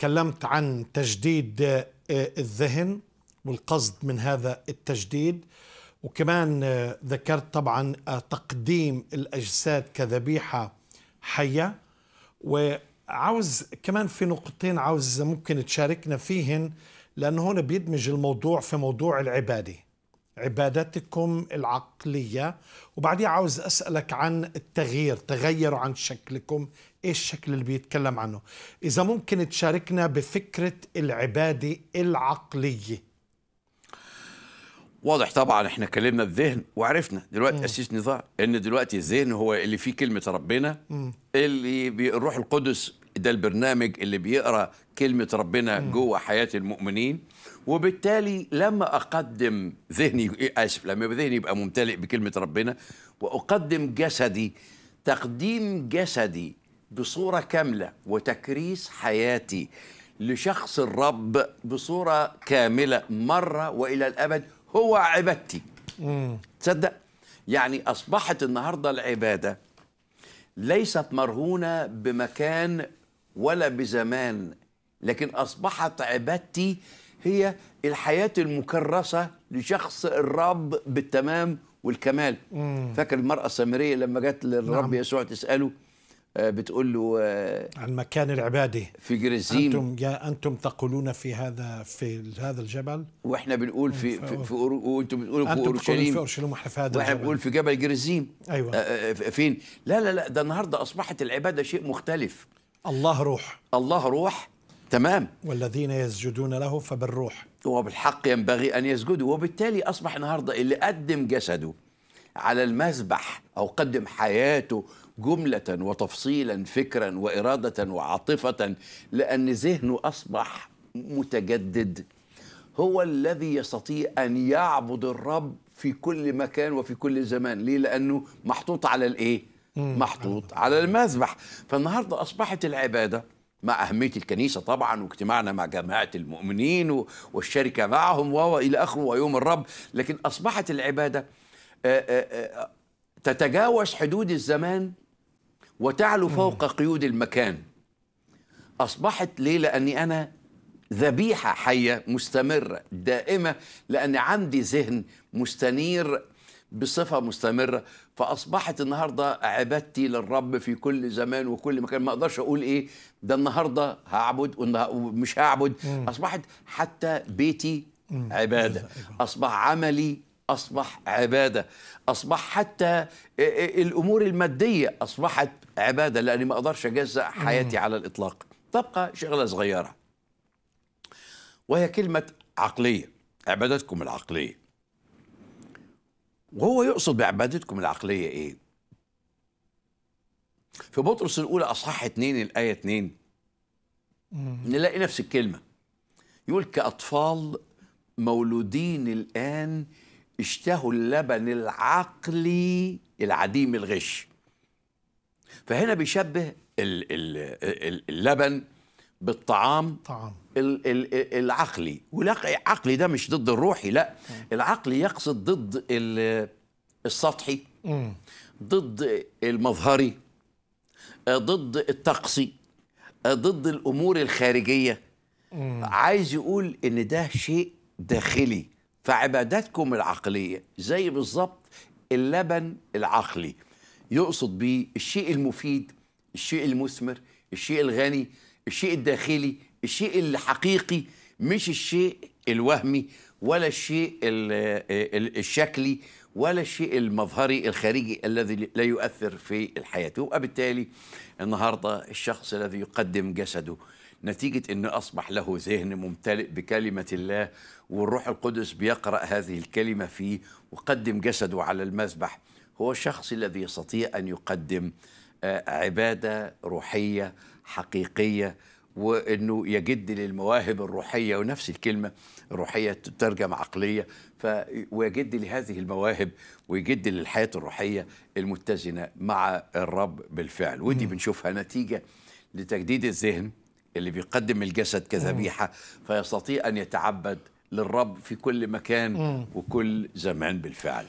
تكلمت عن تجديد آه، الذهن والقصد من هذا التجديد وكمان آه، ذكرت طبعا آه، تقديم الأجساد كذبيحة حية وعاوز كمان في نقطتين عاوز ممكن تشاركنا فيهن لأنه هون بيدمج الموضوع في موضوع العبادة عبادتكم العقلية وبعدي عاوز أسألك عن التغيير تغيروا عن شكلكم إيش الشكل اللي بيتكلم عنه إذا ممكن تشاركنا بفكرة العبادة العقلية واضح طبعا احنا كلمنا الذهن وعرفنا دلوقتي اسيس نظام ان دلوقتي الذهن هو اللي فيه كلمه ربنا م. اللي الروح القدس ده البرنامج اللي بيقرا كلمه ربنا جوه حياه المؤمنين وبالتالي لما اقدم ذهني اسف لما ذهني يبقى ممتلئ بكلمه ربنا واقدم جسدي تقديم جسدي بصوره كامله وتكريس حياتي لشخص الرب بصوره كامله مره والى الابد هو عبادتي تصدق يعني اصبحت النهارده العباده ليست مرهونه بمكان ولا بزمان لكن أصبحت عبادتي هي الحياة المكرسة لشخص الرب بالتمام والكمال مم. فاكر المرأة السامرية لما جت للرب نعم. يسوع تسأله آه، بتقول له آه، عن مكان العبادة في جريزيم أنتم يا أنتم تقولون في هذا في هذا الجبل وإحنا بنقول في في, في, في وأنتم بتقولوا في أورشليم في أورشليم وإحنا في هذا وإحنا بنقول في جبل جريزيم أيوة آه، فين لا لا لا ده النهاردة أصبحت العبادة شيء مختلف الله روح الله روح تمام والذين يسجدون له فبالروح وبالحق ينبغي أن يسجدوا وبالتالي أصبح النهاردة اللي قدم جسده على المذبح أو قدم حياته جملة وتفصيلا فكرا وإرادة وعاطفة لأن ذهنه أصبح متجدد هو الذي يستطيع أن يعبد الرب في كل مكان وفي كل زمان ليه لأنه محطوط على الإيه محطوط على المذبح فالنهارده اصبحت العباده مع أهمية الكنيسة طبعا واجتماعنا مع جماعة المؤمنين والشركة معهم وإلى آخره ويوم الرب لكن أصبحت العبادة آه، آه، آه، تتجاوز حدود الزمان وتعلو فوق قيود المكان أصبحت ليه لأني أنا ذبيحة حية مستمرة دائمة لأن عندي ذهن مستنير بصفه مستمره فاصبحت النهارده عبادتي للرب في كل زمان وكل مكان ما اقدرش اقول ايه ده النهارده هعبد ومش هعبد اصبحت حتى بيتي عباده اصبح عملي اصبح عباده اصبح حتى الامور الماديه اصبحت عباده لاني ما اقدرش اجزا حياتي على الاطلاق تبقى شغله صغيره وهي كلمه عقليه عبادتكم العقليه وهو يقصد بعبادتكم العقلية إيه؟ في بطرس الأولى أصحاح 2 الآية 2 نلاقي نفس الكلمة يقول كأطفال مولودين الآن اشتهوا اللبن العقلي العديم الغش فهنا بيشبه اللبن بالطعام طعام. العقلي والعقلي ده مش ضد الروحي لا العقلي يقصد ضد السطحي ضد المظهري ضد الطقسي ضد الامور الخارجيه عايز يقول ان ده شيء داخلي فعباداتكم العقليه زي بالظبط اللبن العقلي يقصد بيه الشيء المفيد الشيء المثمر الشيء الغني الشيء الداخلي الشيء الحقيقي مش الشيء الوهمي ولا الشيء الشكلي ولا الشيء المظهري الخارجي الذي لا يؤثر في الحياة وبالتالي النهاردة الشخص الذي يقدم جسده نتيجة أنه أصبح له ذهن ممتلئ بكلمة الله والروح القدس بيقرأ هذه الكلمة فيه وقدم جسده على المذبح هو الشخص الذي يستطيع أن يقدم آه، عبادة روحية حقيقية وانه يجد للمواهب الروحيه ونفس الكلمه الروحيه تترجم عقليه ف ويجد لهذه المواهب ويجد للحياه الروحيه المتزنه مع الرب بالفعل ودي بنشوفها نتيجه لتجديد الذهن اللي بيقدم الجسد كذبيحه فيستطيع ان يتعبد للرب في كل مكان وكل زمان بالفعل